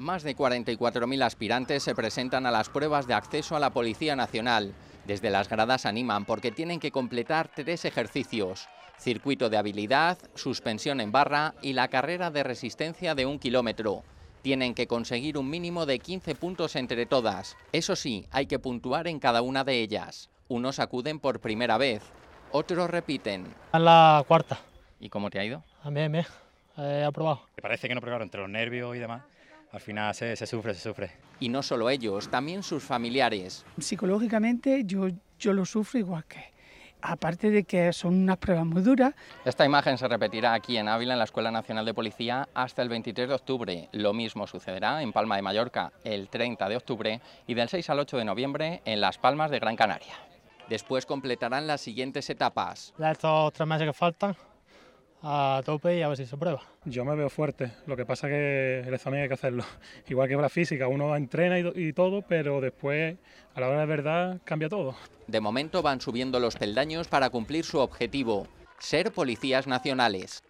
Más de 44.000 aspirantes se presentan a las pruebas de acceso a la Policía Nacional. Desde las gradas animan porque tienen que completar tres ejercicios. Circuito de habilidad, suspensión en barra y la carrera de resistencia de un kilómetro. Tienen que conseguir un mínimo de 15 puntos entre todas. Eso sí, hay que puntuar en cada una de ellas. Unos acuden por primera vez, otros repiten. la cuarta. ¿Y cómo te ha ido? A mí, me he aprobado. Me parece que no probaron entre los nervios y demás al final se, sufre, se sufre. Y no solo ellos, también sus familiares. Psicológicamente yo, yo lo sufro igual que aparte de que son unas pruebas muy duras. Esta imagen se repetirá aquí en Ávila, en la Escuela Nacional de Policía, hasta el 23 de octubre. Lo mismo sucederá en Palma de Mallorca el 30 de octubre y del 6 al 8 de noviembre en Las Palmas de Gran Canaria. Después completarán las siguientes etapas. Estos otra tres meses que faltan a tope y a ver si se prueba. Yo me veo fuerte, lo que pasa es que el examen hay que hacerlo. Igual que para física, uno entrena y, todo, pero después, a la hora de verdad, cambia todo. De momento van subiendo los peldaños para cumplir su objetivo, ser policías nacionales.